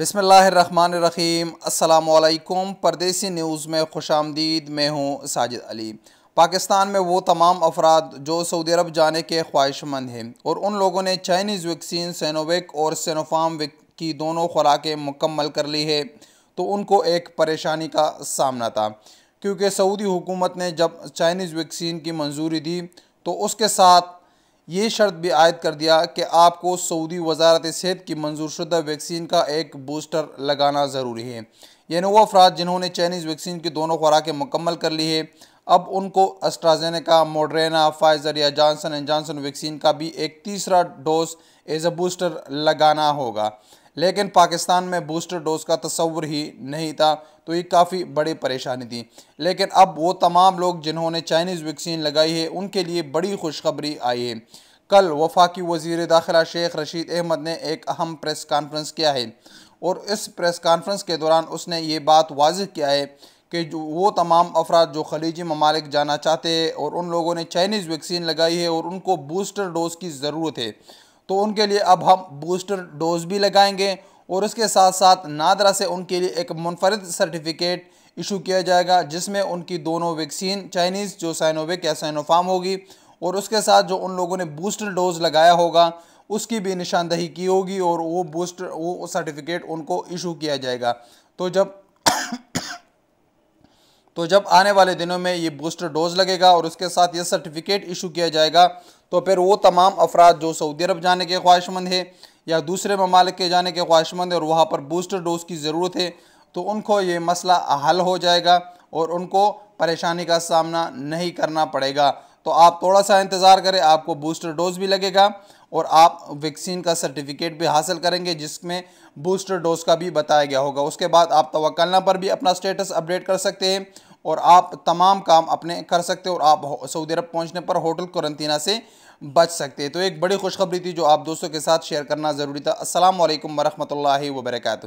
बिसमीम अल्लाम परदेसी न्यूज़ में खुश आमदीद मैं हूँ साजिद अली पाकिस्तान में वो तमाम अफराद जो सऊदी अरब जाने के ख्वाहिशमंद हैं और उन लोगों ने चाइनीज़ वैक्सीन सेनोविक और सैनोफार्म की दोनों खुराकें मुकम्मल कर ली है तो उनको एक परेशानी का सामना था क्योंकि सऊदी हुकूमत ने जब चाइनीज़ वैक्सीन की मंजूरी दी तो उसके साथ ये शर्त भी आयद कर दिया कि आपको सऊदी वजारत सेहत की मंजूर शुदा वैक्सीन का एक बूस्टर लगाना ज़रूरी है यानी वो अफराद जिन्होंने चाइनीज़ वैक्सीन की दोनों खुराकें मुकम्मल कर ली है अब उनको अस्ट्राजेनेका मोडरेना फाइज़र या जानसन एंड जानसन वैक्सीन का भी एक तीसरा डोज एज अ बूस्टर लगाना होगा लेकिन पाकिस्तान में बूस्टर डोज का तस्वुर ही नहीं था तो ये काफ़ी बड़ी परेशानी थी लेकिन अब वो तमाम लोग जिन्होंने चाइनीज़ वैक्सीन लगाई है उनके लिए बड़ी खुशखबरी आई है कल वफाकी वजीर दाखिला शेख रशीद अहमद ने एक अहम प्रेस कॉन्फ्रेंस किया है और इस प्रेस कॉन्फ्रेंस के दौरान उसने ये बात वाज किया है कि वो तमाम अफराद जो खलीजी ममालिक जाना चाहते हैं और उन लोगों ने चाइनीज़ वैक्सीन लगाई है और उनको बूस्टर डोज की ज़रूरत है तो उनके लिए अब हम बूस्टर डोज भी लगाएंगे और इसके साथ साथ नादरा से उनके लिए एक मुनफरद सर्टिफिकेट इशू किया जाएगा जिसमें उनकी दोनों वैक्सीन चाइनीज़ जो साइनोवेक या सैनोफाम होगी और उसके साथ जो उन लोगों ने बूस्टर डोज लगाया होगा उसकी भी निशानदही की होगी और वो बूस्टर वो सर्टिफिकेट उनको इशू किया जाएगा तो जब तो जब आने वाले दिनों में ये बूस्टर डोज लगेगा और उसके साथ ये सर्टिफिकेट इशू किया जाएगा तो फिर वो तमाम अफराद जो सऊदी अरब जाने के ख्वाहिशमंद हैं या दूसरे ममालिक के जाने के ख्वाहिशमंद और वहाँ पर बूस्टर डोज की ज़रूरत है तो उनको ये मसला हल हो जाएगा और उनको परेशानी का सामना नहीं करना पड़ेगा तो आप थोड़ा सा इंतज़ार करें आपको बूस्टर डोज भी लगेगा और आप वैक्सीन का सर्टिफिकेट भी हासिल करेंगे जिसमें बूस्टर डोज का भी बताया गया होगा उसके बाद आप तवक्लना पर भी अपना स्टेटस अपडेट कर सकते हैं और आप तमाम काम अपने कर सकते हो और आप सऊदी अरब पहुंचने पर होटल क्वारंटीना से बच सकते हैं तो एक बड़ी खुशखबरी थी जो आप दोस्तों के साथ शेयर करना ज़रूरी था असल वरहमल वर्का